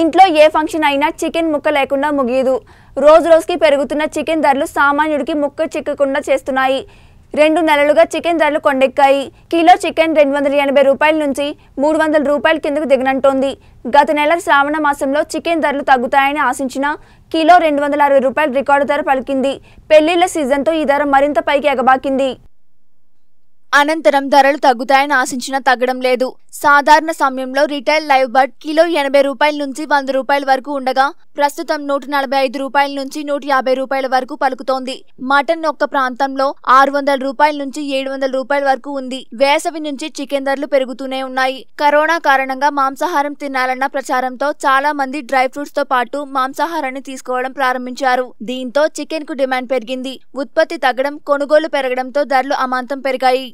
ఇంట్లో ఏ ఫంక్షన్ అయినా చికెన్ ముక్క లేకుండా ముగియదు రోజు రోజుకి పెరుగుతున్న చికెన్ ధరలు సామాన్యుడికి ముక్క చిక్కకుండా చేస్తున్నాయి రెండు నెలలుగా చికెన్ ధరలు కొండెక్కాయి కిలో చికెన్ రెండు వందల ఎనభై రూపాయల నుంచి మూడు వందల రూపాయల కిందకు దిగనంటోంది గత నెల శ్రావణ మాసంలో చికెన్ ధరలు తగ్గుతాయని ఆశించిన కిలో రెండు వందల అరవై రూపాయల రికార్డు ధర పలికింది పెళ్లిళ్ల సీజన్తో ఈ ధర మరింత పైకి ఎగబాకింది అనంతరం ధరలు తగ్గుతాయని ఆశించినా తగ్గడం లేదు సాధారణ సమయంలో రిటైల్ లైవ్ బర్డ్ కిలో ఎనభై రూపాయల నుంచి వంద రూపాయల వరకు ఉండగా ప్రస్తుతం నూట నలభై ఐదు రూపాయల నుంచి నూట యాభై రూపాయల వరకు పలుకుతోంది మటన్ ఒక్క ప్రాంతంలో ఆరు వందల రూపాయల నుంచి ఏడు వందల రూపాయల వరకు ఉంది వేసవి నుంచి చికెన్ ధరలు పెరుగుతూనే ఉన్నాయి కరోనా కారణంగా మాంసాహారం తినాలన్న ప్రచారంతో చాలా మంది డ్రై ఫ్రూట్స్ తో పాటు మాంసాహారాన్ని తీసుకోవడం ప్రారంభించారు దీంతో చికెన్ కు డిమాండ్ పెరిగింది ఉత్పత్తి తగ్గడం కొనుగోలు పెరగడంతో ధరలు అమాంతం పెరిగాయి